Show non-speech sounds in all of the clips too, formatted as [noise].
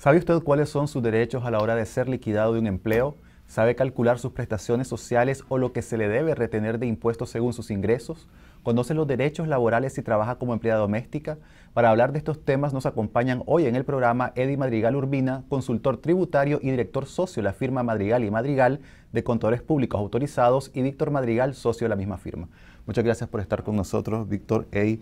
¿Sabe usted cuáles son sus derechos a la hora de ser liquidado de un empleo? ¿Sabe calcular sus prestaciones sociales o lo que se le debe retener de impuestos según sus ingresos? ¿Conoce los derechos laborales si trabaja como empleada doméstica? Para hablar de estos temas nos acompañan hoy en el programa Eddie Madrigal Urbina, consultor tributario y director socio de la firma Madrigal y Madrigal de contadores públicos autorizados y Víctor Madrigal, socio de la misma firma. Muchas gracias por estar con nosotros, Víctor Eddie.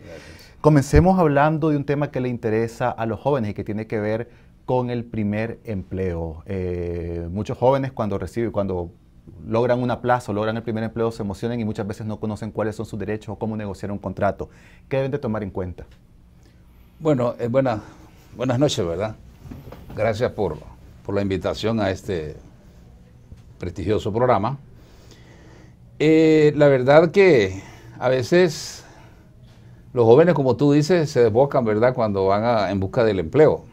Comencemos hablando de un tema que le interesa a los jóvenes y que tiene que ver con el primer empleo. Eh, muchos jóvenes cuando reciben, cuando logran un plaza logran el primer empleo se emocionan y muchas veces no conocen cuáles son sus derechos o cómo negociar un contrato. ¿Qué deben de tomar en cuenta? Bueno, eh, buenas noches, ¿verdad? Gracias por, por la invitación a este prestigioso programa. Eh, la verdad que a veces los jóvenes, como tú dices, se desbocan, ¿verdad?, cuando van en busca del empleo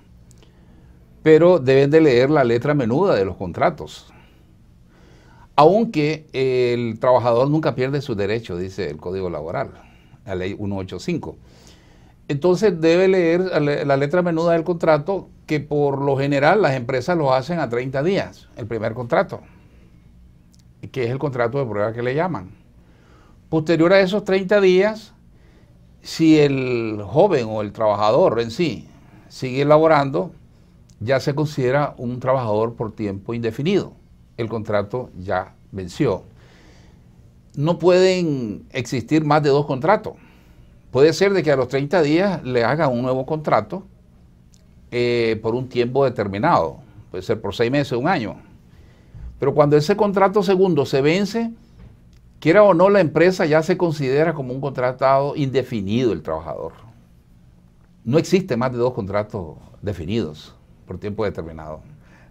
pero deben de leer la letra menuda de los contratos. Aunque el trabajador nunca pierde su derecho, dice el Código Laboral, la ley 185. Entonces debe leer la letra menuda del contrato, que por lo general las empresas lo hacen a 30 días, el primer contrato, que es el contrato de prueba que le llaman. Posterior a esos 30 días, si el joven o el trabajador en sí sigue laborando ya se considera un trabajador por tiempo indefinido. El contrato ya venció. No pueden existir más de dos contratos. Puede ser de que a los 30 días le hagan un nuevo contrato eh, por un tiempo determinado. Puede ser por seis meses, un año. Pero cuando ese contrato segundo se vence, quiera o no la empresa ya se considera como un contratado indefinido el trabajador. No existe más de dos contratos definidos por tiempo determinado.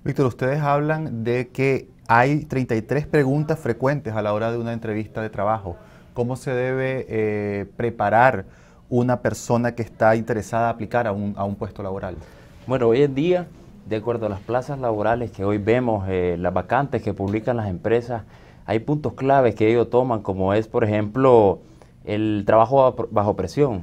Víctor, ustedes hablan de que hay 33 preguntas frecuentes a la hora de una entrevista de trabajo. ¿Cómo se debe eh, preparar una persona que está interesada a aplicar a un, a un, puesto laboral? Bueno, hoy en día, de acuerdo a las plazas laborales que hoy vemos, eh, las vacantes que publican las empresas, hay puntos claves que ellos toman, como es, por ejemplo, el trabajo bajo presión.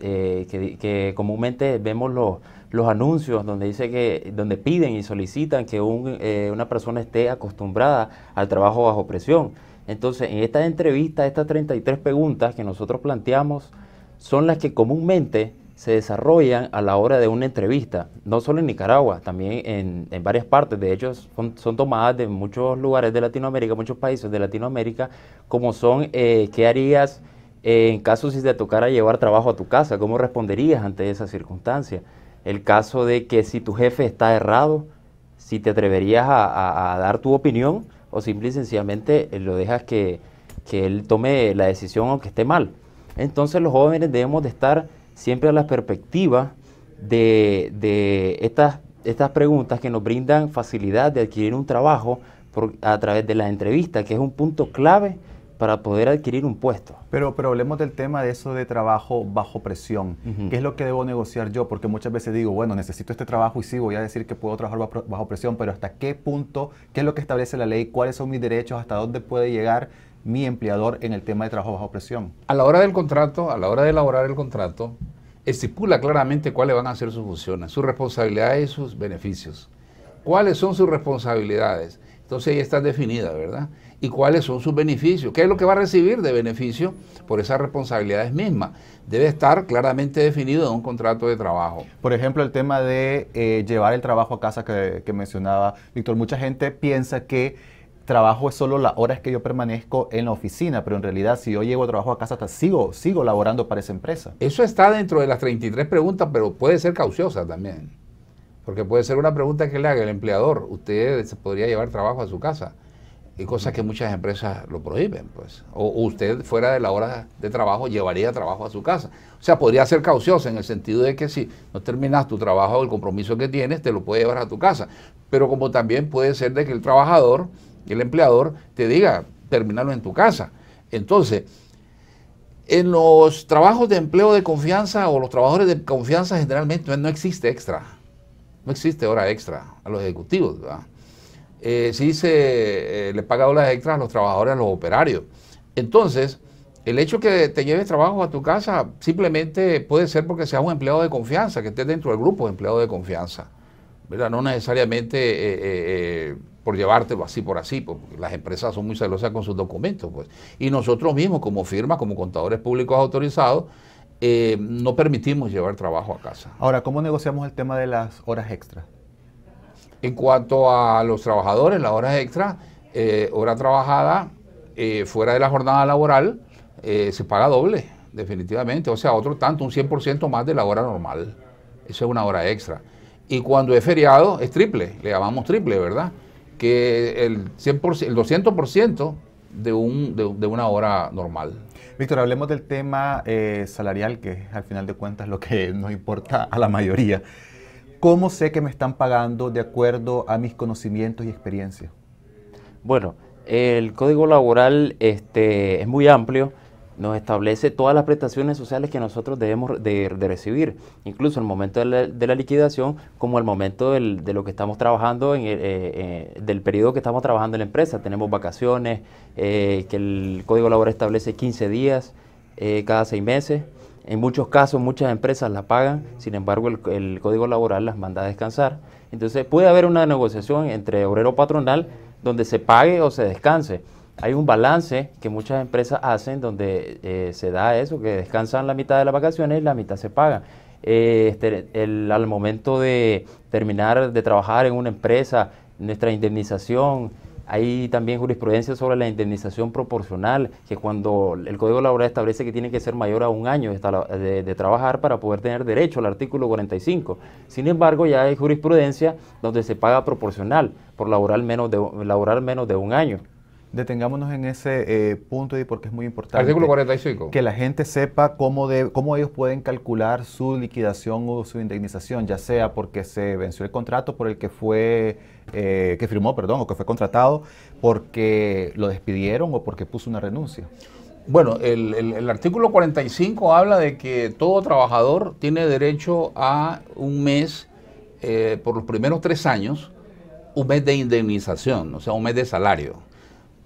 Eh, que, comúnmente vemos los, los anuncios donde dice que donde piden y solicitan que eh, una persona esté acostumbrada al trabajo bajo presión. Entonces, en esta entrevista, estas 33 preguntas que nosotros planteamos son las que comúnmente se desarrollan a la hora de una entrevista, no solo en Nicaragua, también en, varias partes. De hecho, son, tomadas de muchos lugares de Latinoamérica, muchos países de Latinoamérica, como son eh, qué harías en caso si te tocara llevar trabajo a tu casa, ¿cómo responderías ante esa circunstancia? El caso de que si tu jefe está errado, si te atreverías a, dar tu opinión o simple y sencillamente eh, lo dejas que, él tome la decisión aunque esté mal. Entonces los jóvenes debemos de estar siempre a la perspectiva de, estas, preguntas que nos brindan facilidad de adquirir un trabajo a través de la entrevista, que es un punto clave para poder adquirir un puesto. Pero, pero hablemos del tema de eso de trabajo bajo presión. ¿Qué es lo que debo negociar yo? Porque muchas veces digo, bueno, necesito este trabajo y sí, voy a decir que puedo trabajar bajo presión, pero ¿hasta qué punto? ¿Qué es lo que establece la ley? ¿Cuáles son mis derechos? ¿Hasta dónde puede llegar mi empleador en el tema de trabajo bajo presión? A la hora del contrato, a la hora de elaborar el contrato, estipula claramente cuáles van a ser sus funciones, sus responsabilidades y sus beneficios. ¿Cuáles son sus responsabilidades? Entonces ahí está definida, ¿verdad? ¿Y cuáles son sus beneficios? ¿Qué es lo que va a recibir de beneficio por esas responsabilidades mismas? Debe estar claramente definido en un contrato de trabajo. Por ejemplo, el tema de eh, llevar el trabajo a casa que, mencionaba Víctor. Mucha gente piensa que trabajo es solo las horas que yo permanezco en la oficina, pero en realidad si yo llevo a trabajo a casa, hasta sigo, sigo laborando para esa empresa. Eso está dentro de las 33 preguntas, pero puede ser cauciosa también. Porque puede ser una pregunta que le haga el empleador. Usted podría llevar trabajo a su casa. Y cosas que muchas empresas lo prohíben, pues. O, usted fuera de la hora de trabajo llevaría trabajo a su casa. O sea, podría ser cauciosa en el sentido de que si no terminas tu trabajo, o el compromiso que tienes, te lo puede llevar a tu casa. Pero como también puede ser de que el trabajador, el empleador, te diga, terminalo en tu casa. Entonces, en los trabajos de empleo de confianza o los trabajadores de confianza generalmente no existe extra no existe hora extra a los ejecutivos, ¿verdad? Eh, sí se eh, le paga horas extras a los trabajadores, a los operarios. Entonces, el hecho que te lleves trabajo a tu casa simplemente puede ser porque seas un empleado de confianza, que estés dentro del grupo de empleados de confianza, ¿verdad? No necesariamente eh, por llevártelo así por así, pues, porque las empresas son muy celosas con sus documentos, pues. Y nosotros mismos, como firma, como contadores públicos autorizados, eh, no permitimos llevar trabajo a casa. Ahora, ¿cómo negociamos el tema de las horas extras? En cuanto a los trabajadores, las horas extras, eh, hora trabajada eh, fuera de la jornada laboral, se paga doble, definitivamente. O sea, otro tanto, un 100% más de la hora normal. Eso es una hora extra. Y cuando es feriado, es triple, le llamamos triple, ¿verdad? Que el, 100%, el 200% de, una hora normal. Víctor, hablemos del tema eh, salarial, que al final de cuentas es lo que [laughs] nos importa a la mayoría. ¿Cómo sé que me están pagando de acuerdo a mis conocimientos y experiencias? Bueno, el código laboral este, es muy amplio nos establece todas las prestaciones sociales que nosotros debemos de, recibir, incluso el momento de la, liquidación como el momento del, de lo que estamos trabajando, en el, eh, eh, del periodo que estamos trabajando en la empresa. Tenemos vacaciones, eh, que el Código Laboral establece 15 días cada seis meses. En muchos casos muchas empresas la pagan, sin embargo el, el Código Laboral las manda a descansar. Entonces puede haber una negociación entre obrero patronal donde se pague o se descanse hay un balance que muchas empresas hacen donde eh, se da eso, que descansan la mitad de las vacaciones y la mitad se pagan. Eh, este, al momento de terminar de trabajar en una empresa, nuestra indemnización, hay también jurisprudencia sobre la indemnización proporcional, que cuando el Código Laboral establece que tiene que ser mayor a un año de, trabajar para poder tener derecho al artículo 45. Sin embargo, ya hay jurisprudencia donde se paga proporcional por laboral menos de, laborar menos de un año. Detengámonos en ese eh, punto y porque es muy importante. Que la gente sepa cómo, de, cómo ellos pueden calcular su liquidación o su indemnización, ya sea porque se venció el contrato por el que fue, eh, que firmó, perdón, o que fue contratado, porque lo despidieron o porque puso una renuncia. Bueno, el, el, artículo 45 habla de que todo trabajador tiene derecho a un mes eh, por los primeros tres años, un mes de indemnización, o sea, un mes de salario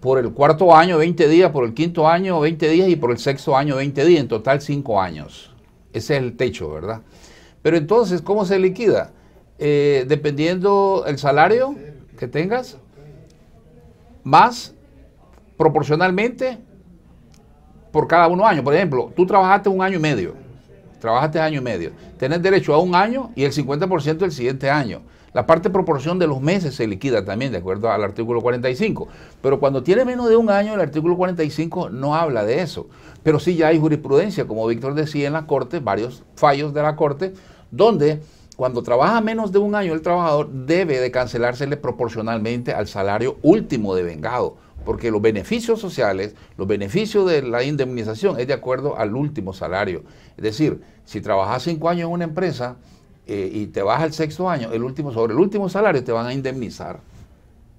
por el cuarto año 20 días, por el quinto año 20 días y por el sexto año 20 días, en total 5 años. Ese es el techo, ¿verdad? Pero entonces, ¿cómo se liquida? Eh, dependiendo el salario que tengas, más proporcionalmente por cada uno año. Por ejemplo, tú trabajaste un año y medio, trabajaste año y medio, tenés derecho a un año y el 50% el siguiente año. La parte proporción de los meses se liquida también, de acuerdo al artículo 45. Pero cuando tiene menos de un año, el artículo 45 no habla de eso. Pero sí ya hay jurisprudencia, como Víctor decía en la Corte, varios fallos de la Corte, donde cuando trabaja menos de un año el trabajador debe de cancelársele proporcionalmente al salario último de vengado porque los beneficios sociales, los beneficios de la indemnización es de acuerdo al último salario. Es decir, si trabaja cinco años en una empresa, eh, y te vas al sexto año, el último, sobre el último salario te van a indemnizar.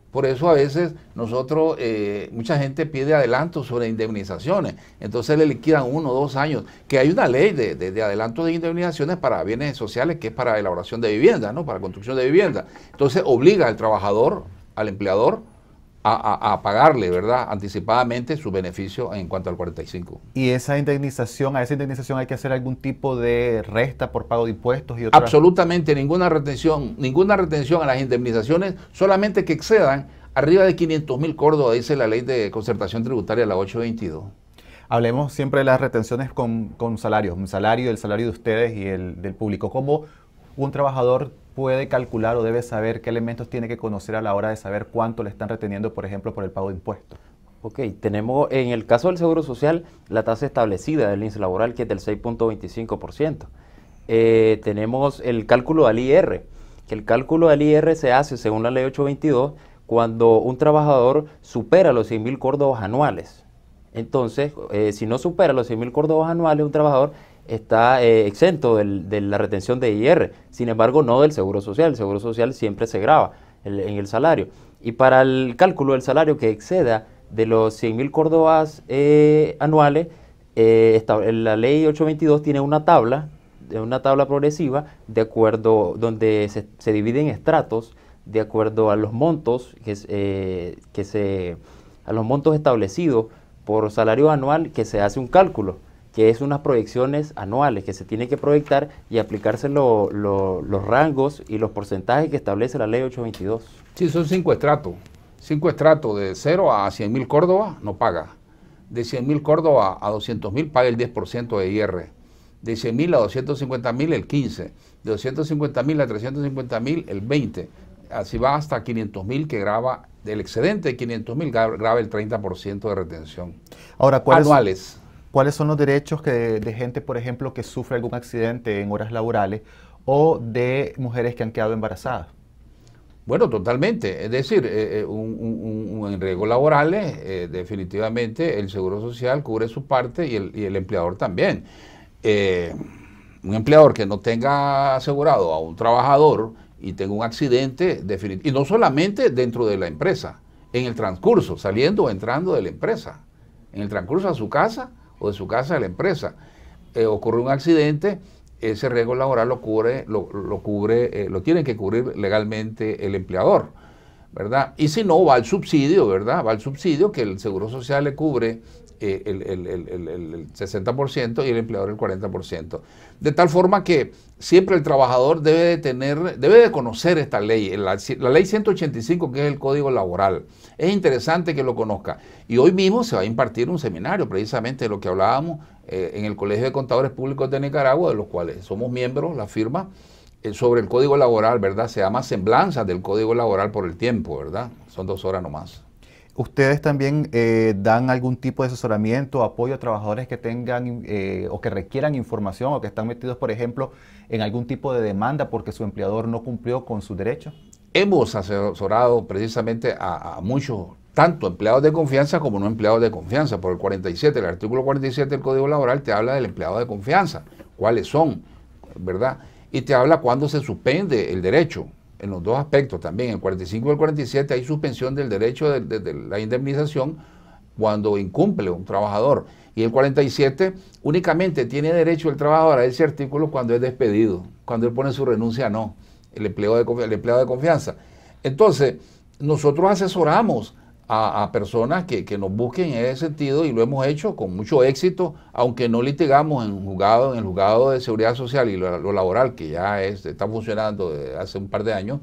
Por eso a veces nosotros, eh, mucha gente pide adelanto sobre indemnizaciones. Entonces le liquidan uno o dos años. Que hay una ley de, de, adelanto de indemnizaciones para bienes sociales que es para elaboración de vivienda ¿no? para construcción de vivienda Entonces obliga al trabajador, al empleador, a, pagarle, ¿verdad? Anticipadamente su beneficio en cuanto al 45. ¿Y esa indemnización, a esa indemnización hay que hacer algún tipo de resta por pago de impuestos y otras? Absolutamente ninguna retención, ninguna retención a las indemnizaciones, solamente que excedan arriba de 500 mil córdobas, dice la ley de concertación tributaria, la 822. Hablemos siempre de las retenciones con, salarios, un salario, el salario de ustedes y el del público. como un trabajador puede calcular o debe saber qué elementos tiene que conocer a la hora de saber cuánto le están reteniendo, por ejemplo, por el pago de impuestos? Ok, tenemos en el caso del Seguro Social la tasa establecida del índice laboral que es del 6.25%. Eh, tenemos el cálculo del IR, que el cálculo del IR se hace según la ley 822 cuando un trabajador supera los 100.000 mil córdobas anuales. Entonces, eh, si no supera los 100.000 mil anuales, un trabajador está eh, exento de la retención de IR, sin embargo no del Seguro Social, el Seguro Social siempre se graba en el salario. Y para el cálculo del salario que exceda de los 100.000 córdobas eh, anuales, eh, la ley 822 tiene una tabla, una tabla progresiva, de acuerdo, donde se, se estratos, de acuerdo a los montos que, que se, a los montos establecidos por salario anual que se hace un cálculo que es unas proyecciones anuales que se tiene que proyectar y aplicarse los rangos y los porcentajes que establece la ley 822. Sí, son cinco estratos. Cinco estratos de 0 a 100 mil Córdoba no paga. De 100 mil Córdoba a 200 mil paga el 10% de IR. De 100 mil a 250 mil el 15. De 250 mil a 350 mil el 20. Así va hasta 500 mil que graba del excedente de 500 mil graba el 30% de retención. Ahora, ¿cuáles, anuales cuáles son los derechos de, gente, por ejemplo, que sufre algún accidente en horas laborales o de mujeres que han quedado embarazadas. Bueno, totalmente. Es decir, eh, eh, un, en riesgos laborales, eh, definitivamente el Seguro Social cubre su parte y el, empleador también. un empleador que no tenga asegurado a un trabajador y tenga un accidente, y no solamente dentro de la empresa, en el transcurso, saliendo o entrando de la empresa, en el transcurso a su casa, o de su casa de la empresa. Eh, ocurre un accidente, ese riesgo laboral lo cubre, lo, cubre, eh, lo tiene que cubrir legalmente el empleador. ¿verdad? Y si no, va al subsidio, ¿verdad? Va al subsidio que el Seguro Social le cubre eh, el, 60% y el empleador el 40%. De tal forma que siempre el trabajador debe de tener, debe de conocer esta ley, la, ley 185 que es el Código Laboral. Es interesante que lo conozca. Y hoy mismo se va a impartir un seminario precisamente de lo que hablábamos eh, en el Colegio de Contadores Públicos de Nicaragua, de los cuales somos miembros, la firma. Eh, sobre el código laboral, ¿verdad? Se llama semblanza del código laboral por el tiempo, ¿verdad? Son dos horas nomás. ¿Ustedes también eh, dan algún tipo de asesoramiento, apoyo a trabajadores que tengan eh, o que requieran información o que están metidos, por ejemplo, en algún tipo de demanda porque su empleador no cumplió con su derecho? Hemos asesorado precisamente a, a muchos, tanto empleados de confianza como no empleados de confianza, por el 47, el artículo 47 del Código Laboral te habla del empleado de confianza, cuáles son, ¿verdad? y te habla cuando se suspende el derecho, en los dos aspectos también. En el 45 y el 47 hay suspensión del derecho de, la indemnización cuando incumple un trabajador. Y el 47 únicamente tiene derecho el trabajador a ese artículo cuando es despedido, cuando él pone su renuncia, no, el, empleo el empleado de confianza. Entonces, nosotros asesoramos a, personas que, nos busquen en ese sentido y lo hemos hecho con mucho éxito, aunque no litigamos en, juzgado, en el juzgado de seguridad social y lo, laboral, que ya está funcionando desde hace un par de años,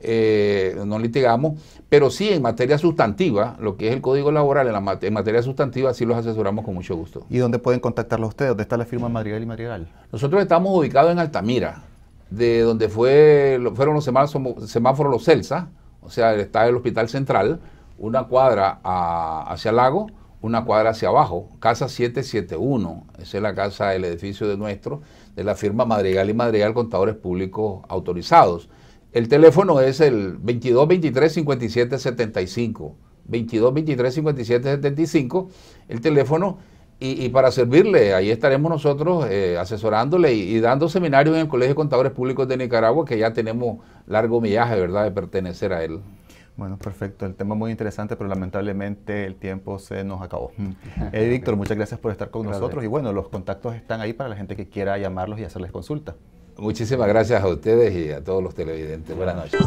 eh, no litigamos, pero sí en materia sustantiva, lo que es el código laboral, en, materia sustantiva sí los asesoramos con mucho gusto. ¿Y dónde pueden contactarlos ustedes? ¿Dónde está la firma Madrigal y Madrigal? Nosotros estamos ubicados en Altamira, de donde fue, fueron los semáforos, semáforos los Celsa, o sea, está el Hospital Central una cuadra hacia el lago, una cuadra hacia abajo, casa 771, esa es la casa, el edificio de nuestro, de la firma Madrigal y Madrigal Contadores Públicos Autorizados. El teléfono es el 22 23 57 75. 22 23 57 el teléfono. Y, para servirle, ahí estaremos nosotros eh, asesorándole y, dando seminarios en el Colegio de Contadores Públicos de Nicaragua, que ya tenemos largo millaje, ¿verdad?, de pertenecer a él. Bueno, perfecto. El tema es muy interesante, pero lamentablemente el tiempo se nos acabó. [laughs] Eh, Víctor, muchas gracias por estar con nosotros. Y bueno, los contactos están ahí para la gente que quiera llamarlos y hacerles consulta. Muchísimas gracias a ustedes y a todos los televidentes. Buenas noches.